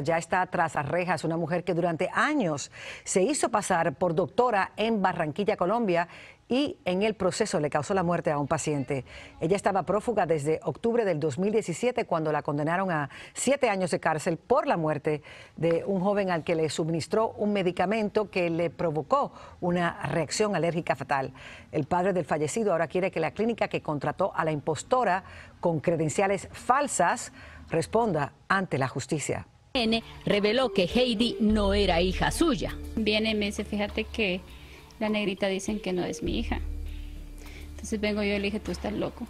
ya está tras rejas, una mujer que durante años se hizo pasar por doctora en Barranquilla, Colombia, y en el proceso le causó la muerte a un paciente. Ella estaba prófuga desde octubre del 2017 cuando la condenaron a siete años de cárcel por la muerte de un joven al que le suministró un medicamento que le provocó una reacción alérgica fatal. El padre del fallecido ahora quiere que la clínica que contrató a la impostora con credenciales falsas responda ante la justicia reveló que Heidi no era hija suya. Viene y me dice, fíjate que la negrita dicen que no es mi hija. Entonces vengo yo y le dije, tú estás loco.